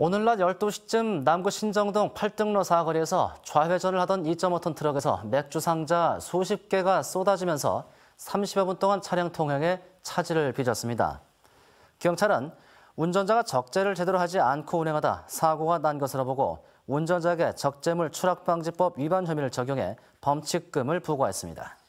오늘 낮 12시쯤 남구 신정동 8등로 사거리에서 좌회전을 하던 2.5톤 트럭에서 맥주 상자 수십 개가 쏟아지면서 30여 분 동안 차량 통행에 차질을 빚었습니다. 경찰은 운전자가 적재를 제대로 하지 않고 운행하다 사고가 난 것으로 보고 운전자에게 적재물 추락방지법 위반 혐의를 적용해 범칙금을 부과했습니다.